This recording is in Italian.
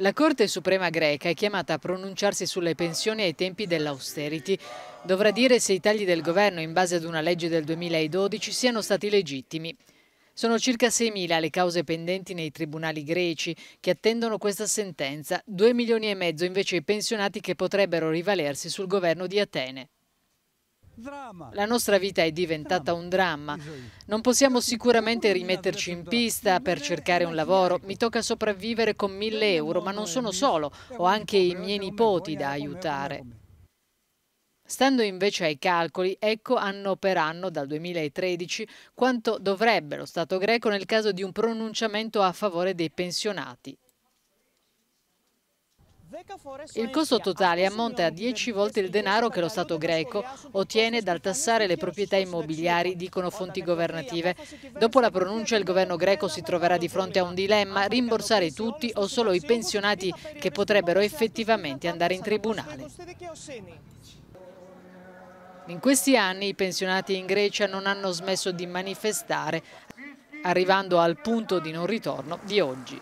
La Corte Suprema greca è chiamata a pronunciarsi sulle pensioni ai tempi dell'austerity. Dovrà dire se i tagli del governo in base ad una legge del 2012 siano stati legittimi. Sono circa 6.000 le cause pendenti nei tribunali greci che attendono questa sentenza, 2 milioni e mezzo invece i pensionati che potrebbero rivalersi sul governo di Atene. La nostra vita è diventata un dramma. Non possiamo sicuramente rimetterci in pista per cercare un lavoro. Mi tocca sopravvivere con mille euro, ma non sono eh, solo, ho anche i miei nipoti da aiutare. Stando invece ai calcoli, ecco anno per anno dal 2013 quanto dovrebbe lo Stato greco nel caso di un pronunciamento a favore dei pensionati. Il costo totale ammonta a 10 volte il denaro che lo Stato greco ottiene dal tassare le proprietà immobiliari, dicono fonti governative. Dopo la pronuncia il governo greco si troverà di fronte a un dilemma, rimborsare tutti o solo i pensionati che potrebbero effettivamente andare in tribunale. In questi anni i pensionati in Grecia non hanno smesso di manifestare, arrivando al punto di non ritorno di oggi.